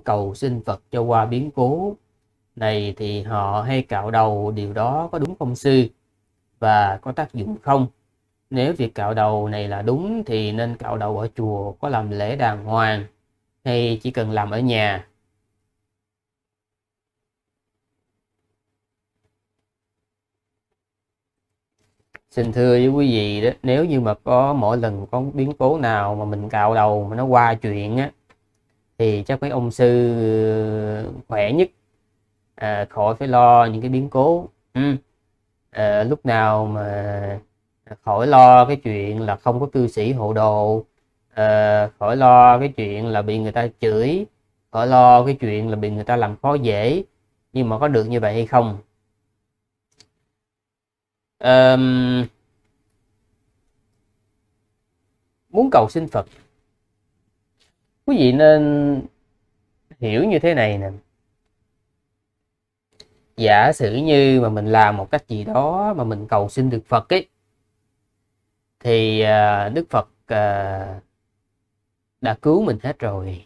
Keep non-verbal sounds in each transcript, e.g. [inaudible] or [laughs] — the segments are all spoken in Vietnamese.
cầu xin Phật cho qua biến cố này thì họ hay cạo đầu điều đó có đúng không sư và có tác dụng không nếu việc cạo đầu này là đúng thì nên cạo đầu ở chùa có làm lễ đàng hoàng hay chỉ cần làm ở nhà xin thưa với quý vị đó nếu như mà có mỗi lần có biến cố nào mà mình cạo đầu mà nó qua chuyện á thì chắc mấy ông sư ờ, khỏe nhất à, khỏi phải lo những cái biến cố ừ. à, lúc nào mà khỏi lo cái chuyện là không có cư sĩ hộ đồ à, khỏi lo cái chuyện là bị người ta chửi khỏi lo cái chuyện là bị người ta làm khó dễ nhưng mà có được như vậy hay không um, muốn cầu xin Phật quý vị nên hiểu như thế này nè giả sử như mà mình làm một cách gì đó mà mình cầu xin được phật ấy thì à, đức phật à, đã cứu mình hết rồi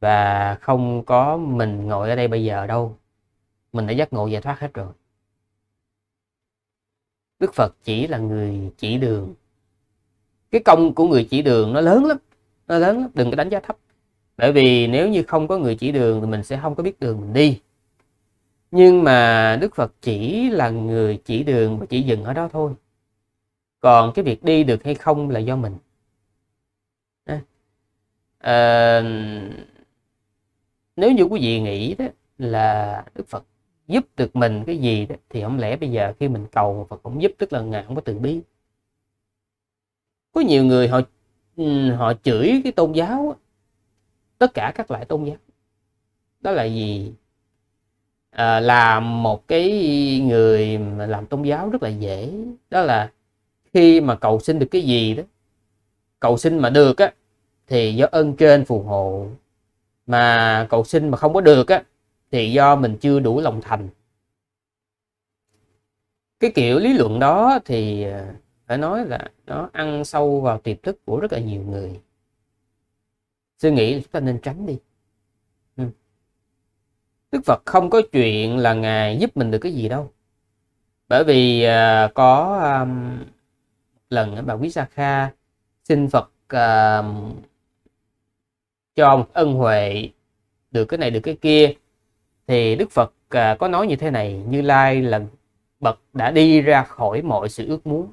và không có mình ngồi ở đây bây giờ đâu mình đã giác ngộ giải thoát hết rồi đức phật chỉ là người chỉ đường cái công của người chỉ đường nó lớn lắm nó lớn đừng có đánh giá thấp bởi vì nếu như không có người chỉ đường thì mình sẽ không có biết đường mình đi nhưng mà đức phật chỉ là người chỉ đường và chỉ dừng ở đó thôi còn cái việc đi được hay không là do mình à, à nếu như quý vị nghĩ đó là đức phật giúp được mình cái gì đó, thì không lẽ bây giờ khi mình cầu phật cũng giúp tức là ngài không có từ bi có nhiều người họ Ừ, họ chửi cái tôn giáo tất cả các loại tôn giáo đó là gì à, là một cái người mà làm tôn giáo rất là dễ đó là khi mà cầu xin được cái gì đó cầu xin mà được á thì do ơn trên phù hộ mà cầu xin mà không có được á thì do mình chưa đủ lòng thành cái kiểu lý luận đó thì à, phải nói là nó ăn sâu vào tiềm thức của rất là nhiều người suy nghĩ chúng ta nên tránh đi ừ. Đức Phật không có chuyện là Ngài giúp mình được cái gì đâu bởi vì à, có um, lần bà Quý Sa Kha xin Phật à, cho một ân huệ được cái này được cái kia thì Đức Phật à, có nói như thế này Như Lai là bậc đã đi ra khỏi mọi sự ước muốn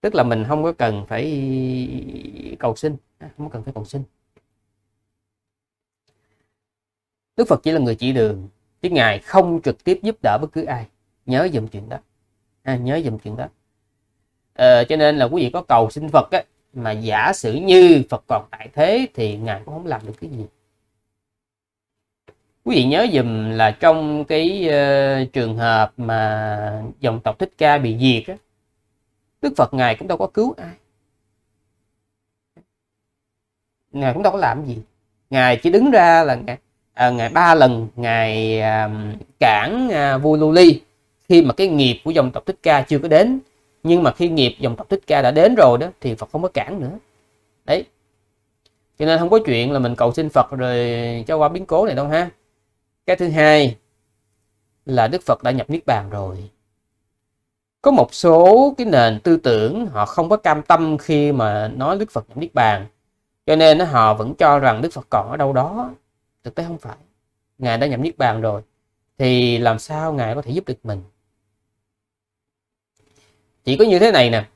tức là mình không có cần phải cầu xin à, không có cần phải cầu xin Đức Phật chỉ là người chỉ đường chứ ngài không trực tiếp giúp đỡ bất cứ ai nhớ dùm chuyện đó à, nhớ dùm chuyện đó à, cho nên là quý vị có cầu xin Phật á, mà giả sử như Phật còn tại thế thì ngài cũng không làm được cái gì quý vị nhớ dùm là trong cái uh, trường hợp mà dòng tộc thích ca bị diệt á, Đức Phật Ngài cũng đâu có cứu ai Ngài cũng đâu có làm gì Ngài chỉ đứng ra là Ngài, à, Ngài ba lần Ngài à, cản à, vua Lưu Ly Khi mà cái nghiệp của dòng tộc Thích Ca chưa có đến Nhưng mà khi nghiệp dòng tộc Thích Ca đã đến rồi đó Thì Phật không có cản nữa Đấy Cho nên không có chuyện là mình cầu xin Phật rồi cho qua biến cố này đâu ha Cái thứ hai là Đức Phật đã nhập Niết Bàn rồi có một số cái nền tư tưởng họ không có cam tâm khi mà nói Đức Phật niết bàn cho nên họ vẫn cho rằng Đức Phật còn ở đâu đó thực tế không phải ngài đã nhập niết bàn rồi thì làm sao ngài có thể giúp được mình chỉ có như thế này nè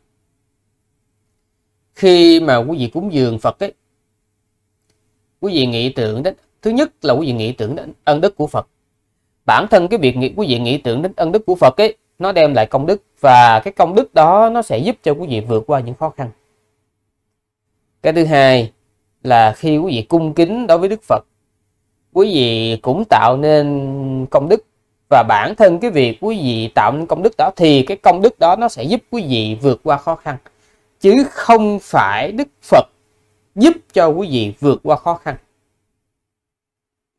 khi mà quý vị cúng dường Phật ấy quý vị nghĩ tưởng đến thứ nhất là quý vị nghĩ tưởng đến ân đức của Phật bản thân cái việc quý vị nghĩ tưởng đến ân đức của Phật ấy nó đem lại công đức và cái công đức đó nó sẽ giúp cho quý vị vượt qua những khó khăn cái thứ hai là khi quý vị cung kính đối với đức phật quý vị cũng tạo nên công đức và bản thân cái việc quý vị tạo nên công đức đó thì cái công đức đó nó sẽ giúp quý vị vượt qua khó khăn chứ không phải đức phật giúp cho quý vị vượt qua khó khăn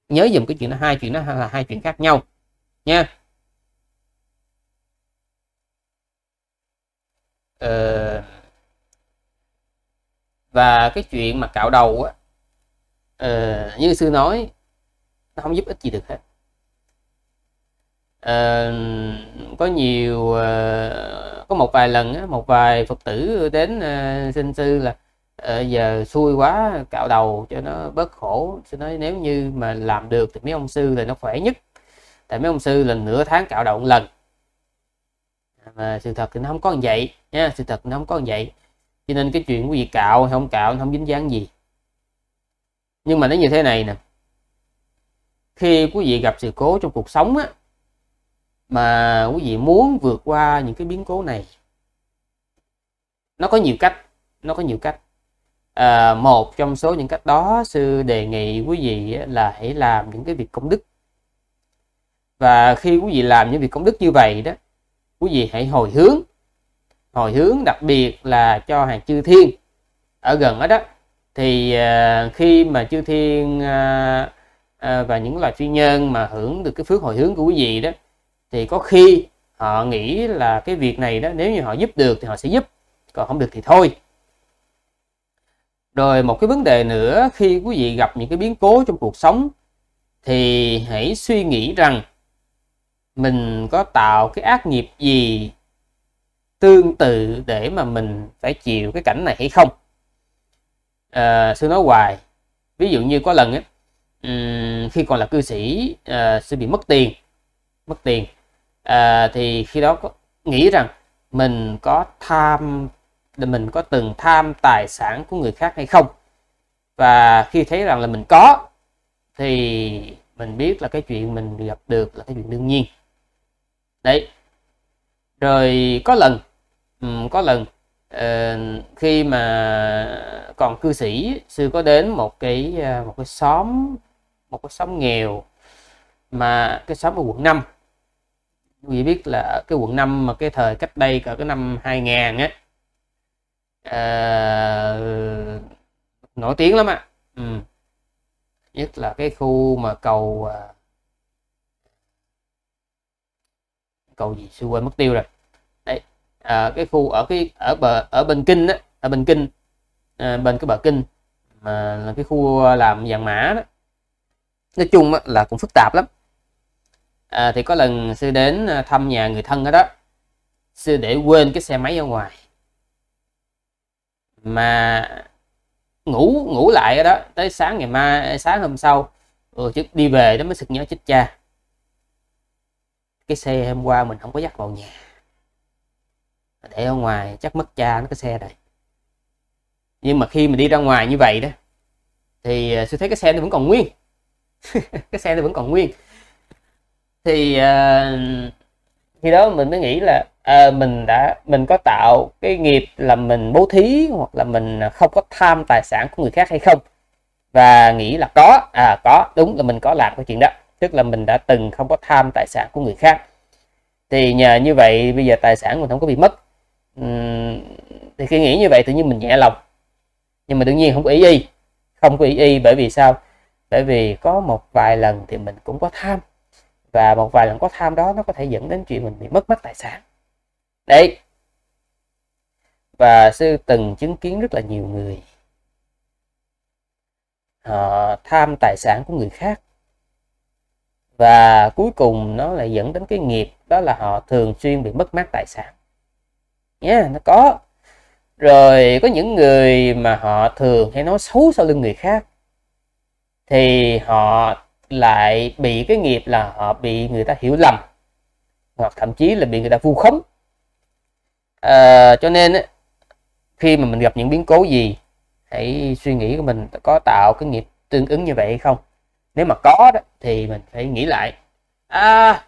nhớ dùm cái chuyện đó hai chuyện đó là hai chuyện khác nhau nha Ờ, và cái chuyện mà cạo đầu á uh, như sư nói nó không giúp ích gì được hết uh, có nhiều uh, có một vài lần á, một vài phật tử đến uh, xin sư là uh, giờ xui quá cạo đầu cho nó bớt khổ sư nói nếu như mà làm được thì mấy ông sư là nó khỏe nhất tại mấy ông sư là nửa tháng cạo đầu một lần và sự thật thì nó không có như vậy nha sự thật nó không có như vậy cho nên cái chuyện của việc cạo hay không cạo nó không dính dáng gì nhưng mà nó như thế này nè khi quý vị gặp sự cố trong cuộc sống á mà quý vị muốn vượt qua những cái biến cố này nó có nhiều cách nó có nhiều cách à, một trong số những cách đó sư đề nghị quý vị là hãy làm những cái việc công đức và khi quý vị làm những việc công đức như vậy đó quý vị hãy hồi hướng hồi hướng đặc biệt là cho hàng chư thiên ở gần đó đó thì à, khi mà chư thiên à, à, và những loài phi nhân mà hưởng được cái phước hồi hướng của quý vị đó thì có khi họ nghĩ là cái việc này đó nếu như họ giúp được thì họ sẽ giúp còn không được thì thôi rồi một cái vấn đề nữa khi quý vị gặp những cái biến cố trong cuộc sống thì hãy suy nghĩ rằng mình có tạo cái ác nghiệp gì tương tự để mà mình phải chịu cái cảnh này hay không à, sư nói hoài ví dụ như có lần ấy, khi còn là cư sĩ à, ờ, sư bị mất tiền mất tiền à, thì khi đó có, nghĩ rằng mình có tham mình có từng tham tài sản của người khác hay không và khi thấy rằng là mình có thì mình biết là cái chuyện mình gặp được là cái chuyện đương nhiên đấy rồi có lần ừ, có lần ờ, khi mà còn cư sĩ sư có đến một cái ờ, một cái xóm một cái xóm nghèo mà cái xóm ở quận 5 quý vị biết là cái quận 5 mà cái thời cách đây cả cái năm 2000 á à, nổi tiếng lắm ạ à. ừ. nhất là cái khu mà cầu à, cầu gì xưa quên mất tiêu rồi đấy à, cái khu ở cái ở bờ ở bên kinh đó, ở bên kinh à, bên cái bờ kinh mà là cái khu làm vàng mã đó nói chung á, là cũng phức tạp lắm à, thì có lần sư đến à, thăm nhà người thân ở đó sư để quên cái xe máy ở ngoài mà ngủ ngủ lại ở đó tới sáng ngày mai sáng hôm sau ừ, chứ đi về đó mới sực nhớ chết cha cái xe hôm qua mình không có dắt vào nhà để ở ngoài chắc mất cha nó cái xe này nhưng mà khi mình đi ra ngoài như vậy đó thì uh, thấy cái xe nó vẫn còn nguyên [laughs] cái xe nó vẫn còn nguyên thì uh, khi đó mình mới nghĩ là à, mình đã mình có tạo cái nghiệp là mình bố thí hoặc là mình không có tham tài sản của người khác hay không và nghĩ là có à có đúng là mình có làm cái chuyện đó tức là mình đã từng không có tham tài sản của người khác thì nhờ như vậy bây giờ tài sản mình không có bị mất thì khi nghĩ như vậy tự nhiên mình nhẹ lòng nhưng mà đương nhiên không có ý y không có ý y bởi vì sao bởi vì có một vài lần thì mình cũng có tham và một vài lần có tham đó nó có thể dẫn đến chuyện mình bị mất mất tài sản đấy và sư từng chứng kiến rất là nhiều người họ ờ, tham tài sản của người khác và cuối cùng nó lại dẫn đến cái nghiệp đó là họ thường xuyên bị mất mát tài sản nhé yeah, nó có rồi có những người mà họ thường hay nói xấu sau lưng người khác thì họ lại bị cái nghiệp là họ bị người ta hiểu lầm hoặc thậm chí là bị người ta vu khống à, cho nên khi mà mình gặp những biến cố gì hãy suy nghĩ của mình có tạo cái nghiệp tương ứng như vậy hay không nếu mà có đó, thì mình phải nghĩ lại à,